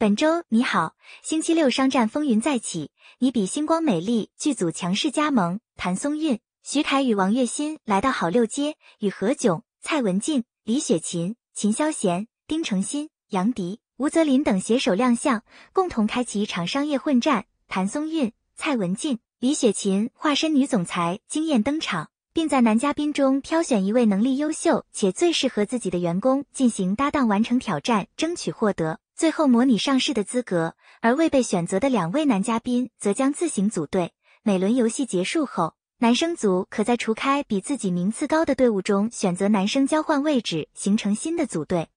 本周你好，星期六商战风云再起，你比星光美丽剧组强势加盟。谭松韵、徐凯与王栎鑫来到好六街，与何炅、蔡文静、李雪琴、秦霄贤、丁程鑫、杨迪、吴泽林等携手亮相，共同开启一场商业混战。谭松韵、蔡文静、李雪琴化身女总裁惊艳登场，并在男嘉宾中挑选一位能力优秀且最适合自己的员工进行搭档，完成挑战，争取获得。最后模拟上市的资格，而未被选择的两位男嘉宾则将自行组队。每轮游戏结束后，男生组可在除开比自己名次高的队伍中选择男生交换位置，形成新的组队。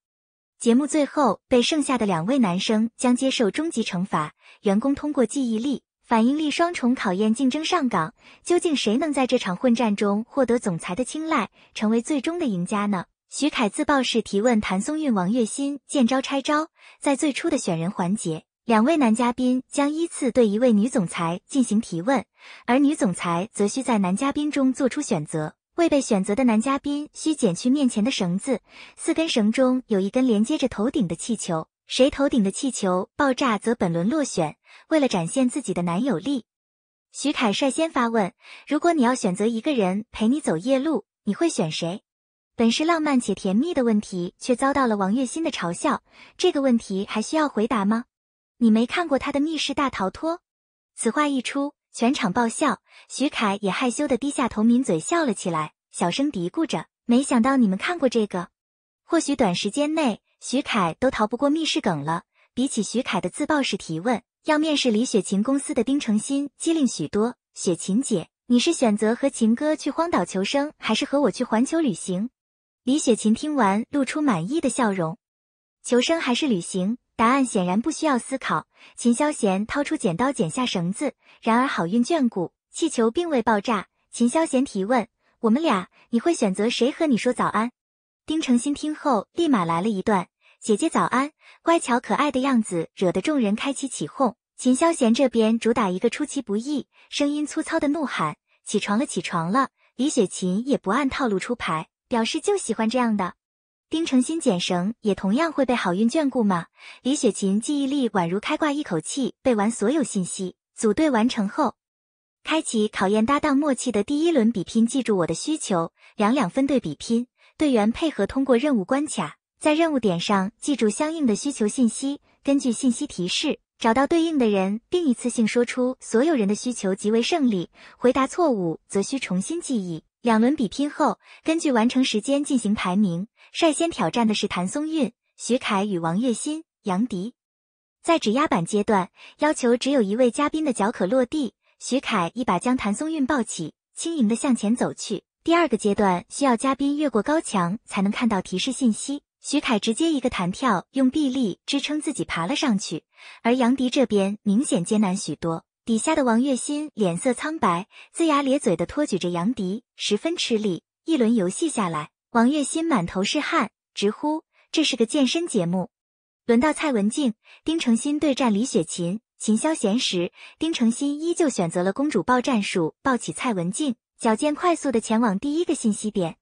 节目最后，被剩下的两位男生将接受终极惩罚。员工通过记忆力、反应力双重考验，竞争上岗。究竟谁能在这场混战中获得总裁的青睐，成为最终的赢家呢？徐凯自曝式提问，谭松韵、王栎鑫见招拆招。在最初的选人环节，两位男嘉宾将依次对一位女总裁进行提问，而女总裁则需在男嘉宾中做出选择。未被选择的男嘉宾需剪去面前的绳子，四根绳中有一根连接着头顶的气球，谁头顶的气球爆炸则本轮落选。为了展现自己的男友力，徐凯率先发问：“如果你要选择一个人陪你走夜路，你会选谁？”本是浪漫且甜蜜的问题，却遭到了王栎鑫的嘲笑。这个问题还需要回答吗？你没看过他的《密室大逃脱》？此话一出，全场爆笑。徐凯也害羞的低下头，抿嘴笑了起来，小声嘀咕着：“没想到你们看过这个。”或许短时间内，徐凯都逃不过密室梗了。比起徐凯的自曝式提问，要面试李雪琴公司的丁程鑫机灵许多。雪琴姐，你是选择和秦哥去荒岛求生，还是和我去环球旅行？李雪琴听完，露出满意的笑容。求生还是旅行？答案显然不需要思考。秦霄贤掏出剪刀剪下绳子，然而好运眷顾，气球并未爆炸。秦霄贤提问：“我们俩，你会选择谁和你说早安？”丁程鑫听后立马来了一段：“姐姐早安，乖巧可爱的样子，惹得众人开启起哄。”秦霄贤这边主打一个出其不意，声音粗糙的怒喊：“起床了，起床了！”李雪琴也不按套路出牌。表示就喜欢这样的，丁程鑫剪绳也同样会被好运眷顾嘛。李雪琴记忆力宛如开挂，一口气背完所有信息。组队完成后，开启考验搭档默契的第一轮比拼。记住我的需求，两两分队比拼，队员配合通过任务关卡，在任务点上记住相应的需求信息，根据信息提示找到对应的人，并一次性说出所有人的需求即为胜利。回答错误则需重新记忆。两轮比拼后，根据完成时间进行排名。率先挑战的是谭松韵、徐凯与王栎鑫、杨迪。在指压板阶段，要求只有一位嘉宾的脚可落地。徐凯一把将谭松韵抱起，轻盈地向前走去。第二个阶段需要嘉宾越过高墙才能看到提示信息。徐凯直接一个弹跳，用臂力支撑自己爬了上去，而杨迪这边明显艰难许多。底下的王月心脸色苍白，龇牙咧嘴的托举着杨迪，十分吃力。一轮游戏下来，王月心满头是汗，直呼这是个健身节目。轮到蔡文静、丁程鑫对战李雪琴、秦霄贤时，丁程鑫依旧选择了公主抱战术，抱起蔡文静，矫健快速的前往第一个信息点。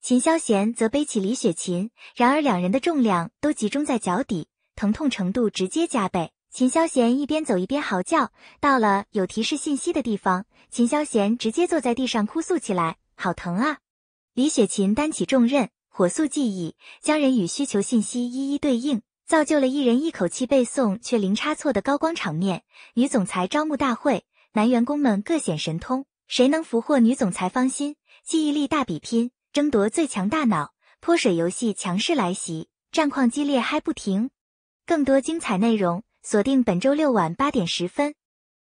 秦霄贤则背起李雪琴，然而两人的重量都集中在脚底，疼痛程度直接加倍。秦霄贤一边走一边嚎叫，到了有提示信息的地方，秦霄贤直接坐在地上哭诉起来，好疼啊！李雪琴担起重任，火速记忆，将人与需求信息一一对应，造就了一人一口气背诵却零差错的高光场面。女总裁招募大会，男员工们各显神通，谁能俘获女总裁芳心？记忆力大比拼，争夺最强大脑，泼水游戏强势来袭，战况激烈嗨不停。更多精彩内容。锁定本周六晚八点十分，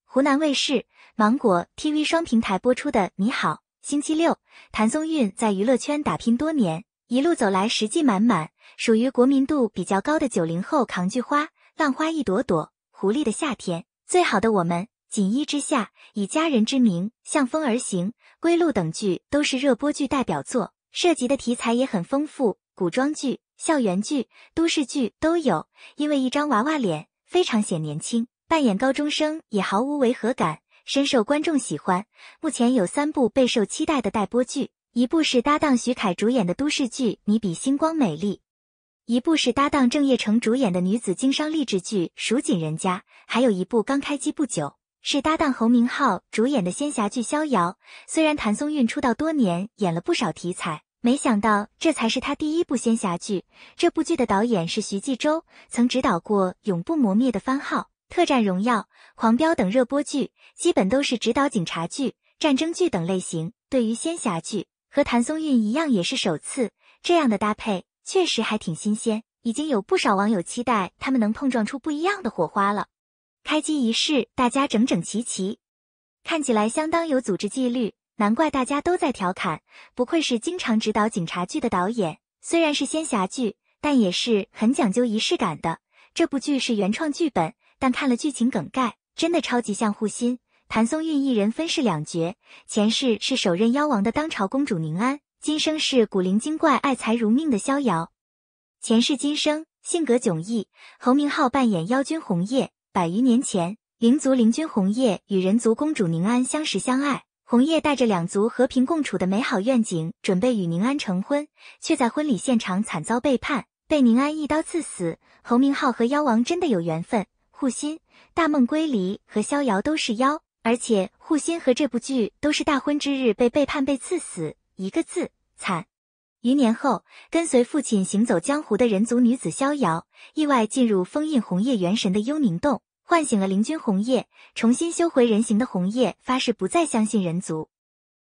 湖南卫视、芒果 TV 双平台播出的《你好星期六》。谭松韵在娱乐圈打拼多年，一路走来实际满满，属于国民度比较高的九零后扛剧花。《浪花一朵朵》《狐狸的夏天》《最好的我们》《锦衣之下》《以家人之名》《向风而行》《归路》等剧都是热播剧代表作，涉及的题材也很丰富，古装剧、校园剧、都市剧都有。因为一张娃娃脸。非常显年轻，扮演高中生也毫无违和感，深受观众喜欢。目前有三部备受期待的待播剧，一部是搭档徐凯主演的都市剧《你比星光美丽》，一部是搭档郑业成主演的女子经商励志剧《蜀锦人家》，还有一部刚开机不久，是搭档侯明昊主演的仙侠剧《逍遥》。虽然谭松韵出道多年，演了不少题材。没想到这才是他第一部仙侠剧。这部剧的导演是徐纪周，曾执导过《永不磨灭的番号》《特战荣耀》《狂飙》等热播剧，基本都是指导警察剧、战争剧等类型。对于仙侠剧，和谭松韵一样也是首次，这样的搭配确实还挺新鲜。已经有不少网友期待他们能碰撞出不一样的火花了。开机仪式，大家整整齐齐，看起来相当有组织纪律。难怪大家都在调侃，不愧是经常指导警察剧的导演。虽然是仙侠剧，但也是很讲究仪式感的。这部剧是原创剧本，但看了剧情梗概，真的超级像《护心》。谭松韵一人分饰两角，前世是首任妖王的当朝公主宁安，今生是古灵精怪、爱财如命的逍遥。前世今生性格迥异。侯明昊扮演妖君红叶，百余年前，灵族灵君红叶与人族公主宁安相识相爱。红叶带着两族和平共处的美好愿景，准备与宁安成婚，却在婚礼现场惨遭背叛，被宁安一刀刺死。侯明昊和妖王真的有缘分。护心、大梦归离和逍遥都是妖，而且护心和这部剧都是大婚之日被背叛被刺死，一个字惨。余年后，跟随父亲行走江湖的人族女子逍遥，意外进入封印红叶元神的幽冥洞。唤醒了灵君红叶，重新修回人形的红叶发誓不再相信人族，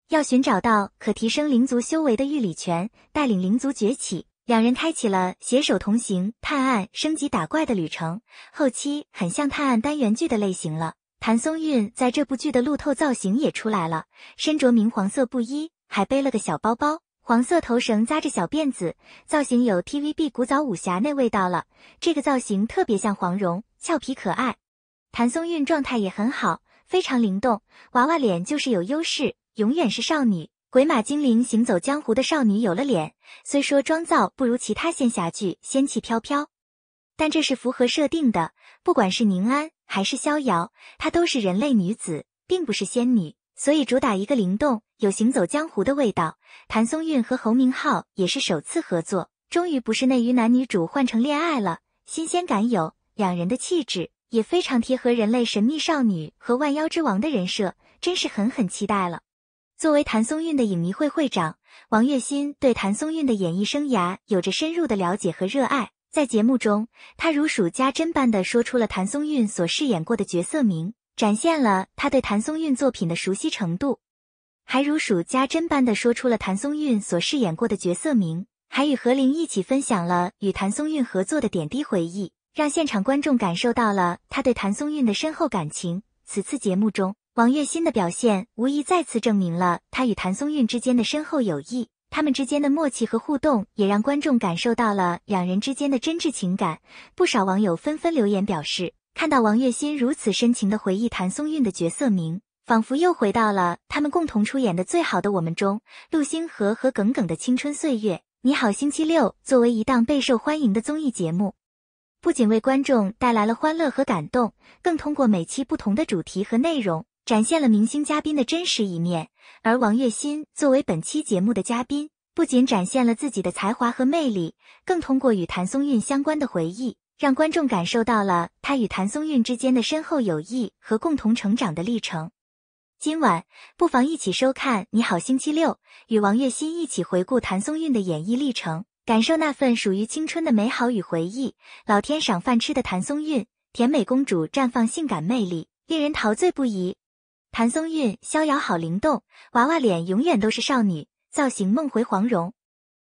要寻找到可提升灵族修为的玉礼泉，带领灵族崛起。两人开启了携手同行、探案、升级、打怪的旅程。后期很像探案单元剧的类型了。谭松韵在这部剧的路透造型也出来了，身着明黄色布衣，还背了个小包包，黄色头绳扎着小辫子，造型有 TVB 古早武侠那味道了。这个造型特别像黄蓉，俏皮可爱。谭松韵状态也很好，非常灵动，娃娃脸就是有优势，永远是少女。鬼马精灵行走江湖的少女，有了脸，虽说妆造不如其他仙侠剧仙气飘飘，但这是符合设定的。不管是宁安还是逍遥，她都是人类女子，并不是仙女，所以主打一个灵动，有行走江湖的味道。谭松韵和侯明昊也是首次合作，终于不是内娱男女主换成恋爱了，新鲜感有，两人的气质。也非常贴合人类神秘少女和万妖之王的人设，真是狠狠期待了。作为谭松韵的影迷会会长，王栎鑫对谭松韵的演艺生涯有着深入的了解和热爱。在节目中，他如数家珍般的说出了谭松韵所饰演过的角色名，展现了他对谭松韵作品的熟悉程度。还如数家珍般的说出了谭松韵所饰演过的角色名，还与何灵一起分享了与谭松韵合作的点滴回忆。让现场观众感受到了他对谭松韵的深厚感情。此次节目中，王栎鑫的表现无疑再次证明了他与谭松韵之间的深厚友谊。他们之间的默契和互动，也让观众感受到了两人之间的真挚情感。不少网友纷纷留言表示，看到王栎鑫如此深情地回忆谭松韵的角色名，仿佛又回到了他们共同出演的《最好的我们》中，陆星河和耿耿的青春岁月。你好，星期六作为一档备受欢迎的综艺节目。不仅为观众带来了欢乐和感动，更通过每期不同的主题和内容，展现了明星嘉宾的真实一面。而王栎鑫作为本期节目的嘉宾，不仅展现了自己的才华和魅力，更通过与谭松韵相关的回忆，让观众感受到了他与谭松韵之间的深厚友谊和共同成长的历程。今晚，不妨一起收看《你好星期六》，与王栎鑫一起回顾谭松韵的演艺历程。感受那份属于青春的美好与回忆。老天赏饭吃的谭松韵，甜美公主绽放性感魅力，令人陶醉不已。谭松韵逍遥好灵动，娃娃脸永远都是少女造型，梦回黄蓉。